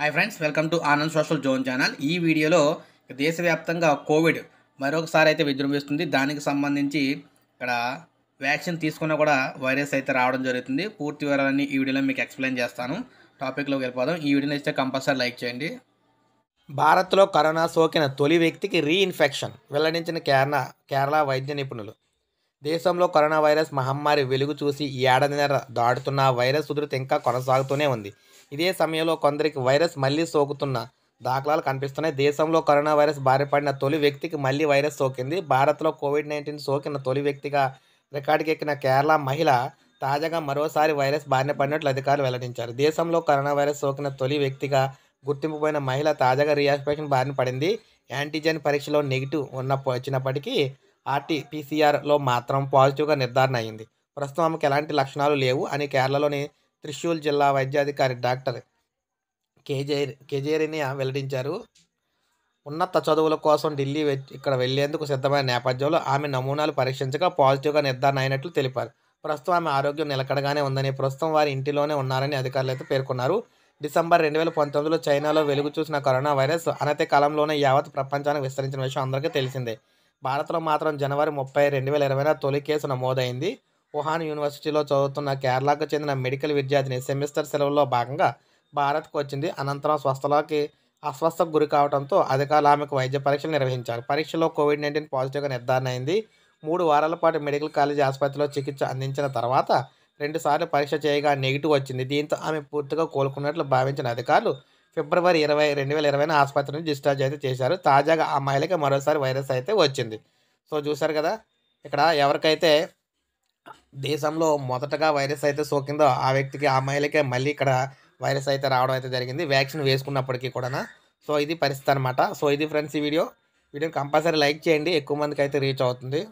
hi friends welcome to Anand social zone channel ఈ వీడియోలో దేశవ్యాప్తంగా కోవిడ్ మరొకసారి అయితే విజృంభిస్తుంది దానికి సంబంధించి ఇక్కడ వ్యాక్సిన్ తీసుకున్నా కూడా వైరస్ అయితే రావడం జరుగుతుంది పూర్తి వివరాలన్నీ ఈ వీడియోలో మీకు ఎక్స్ప్లెయిన్ చేస్తాను టాపిక్లోకి వెళ్ళిపోదాం ఈ వీడియోని ఇస్తే కంపల్సరీ లైక్ చేయండి భారత్లో కరోనా సోకిన తొలి వ్యక్తికి రీఇన్ఫెక్షన్ వెల్లడించిన కేరళ కేరళ వైద్య నిపుణులు దేశంలో కరోనా వైరస్ మహమ్మారి వెలుగు చూసి ఈ నెల దాడుతున్న వైరస్ ఉధృతి ఇంకా కొనసాగుతూనే ఉంది ఇదే సమయంలో కొందరికి వైరస్ మళ్లీ సోకుతున్న దాఖలాలు కనిపిస్తున్నాయి దేశంలో కరోనా వైరస్ బారిపడిన తొలి వ్యక్తికి మళ్లీ వైరస్ సోకింది భారత్లో కోవిడ్ నైన్టీన్ సోకిన తొలి వ్యక్తిగా రికార్డుకి ఎక్కిన కేరళ మహిళ తాజాగా మరోసారి వైరస్ బారిన పడినట్లు అధికారులు వెల్లడించారు దేశంలో కరోనా వైరస్ సోకిన తొలి వ్యక్తిగా గుర్తింపు మహిళ తాజాగా రియాక్షన్ బారిన పడింది యాంటీజెన్ పరీక్షలో నెగిటివ్ ఉన్న వచ్చినప్పటికీ ఆర్టీపీసీఆర్లో మాత్రం పాజిటివ్గా నిర్ధారణ అయింది ప్రస్తుతం ఆమెకు ఎలాంటి లక్షణాలు లేవు అని కేరళలోని త్రిశూల్ జిల్లా వైద్యాధికారి డాక్టర్ కేజేరి కేజేరిని వెల్లడించారు ఉన్నత చదువుల కోసం ఢిల్లీ ఇక్కడ వెళ్లేందుకు సిద్ధమైన నేపథ్యంలో ఆమె నమూనాలు పరీక్షించగా పాజిటివ్గా నిర్ధారణ అయినట్లు తెలిపారు ప్రస్తుతం ఆమె ఆరోగ్యం నిలకడగానే ఉందని ప్రస్తుతం వారి ఇంటిలోనే ఉన్నారని అధికారులు అయితే పేర్కొన్నారు డిసెంబర్ రెండు వేల పంతొమ్మిదిలో చైనాలో వెలుగు చూసిన కరోనా వైరస్ అనతి కాలంలోనే యావత్ ప్రపంచానికి విస్తరించిన విషయం అందరికీ తెలిసిందే భారత్లో మాత్రం జనవరి ముప్పై రెండు వేల ఇరవైన తొలి కేసు నమోదైంది వుహాన్ యూనివర్సిటీలో చదువుతున్న కేరళకు చెందిన మెడికల్ విద్యార్థిని సెమిస్టర్ సెలవుల్లో భాగంగా భారత్కు వచ్చింది అనంతరం స్వస్థలోకి అస్వస్థకు గురి కావడంతో అధికారులు ఆమెకు వైద్య పరీక్షలు నిర్వహించారు పరీక్షలో కోవిడ్ నైన్టీన్ పాజిటివ్గా నిర్ధారణ అయింది మూడు వారాల పాటు మెడికల్ కాలేజీ ఆసుపత్రిలో చికిత్స అందించిన తర్వాత రెండుసార్లు పరీక్ష చేయగా నెగిటివ్ వచ్చింది దీంతో ఆమె పూర్తిగా కోలుకున్నట్లు భావించిన అధికారులు ఫిబ్రవరి ఇరవై రెండు వేల ఇరవైన ఆసుపత్రి నుంచి డిశ్చార్జ్ అయితే చేశారు తాజాగా ఆ మహిళకి మరోసారి వైరస్ అయితే వచ్చింది సో చూసారు కదా ఇక్కడ ఎవరికైతే దేశంలో మొదటగా వైరస్ అయితే సోకిందో ఆ వ్యక్తికి ఆ మహిళకే మళ్ళీ ఇక్కడ వైరస్ అయితే రావడం అయితే జరిగింది వ్యాక్సిన్ వేసుకున్నప్పటికీ కూడా సో ఇది పరిస్థితి అనమాట సో ఇది ఫ్రెండ్స్ ఈ వీడియో వీడియోని కంపల్సరీ లైక్ చేయండి ఎక్కువ మందికి అయితే రీచ్ అవుతుంది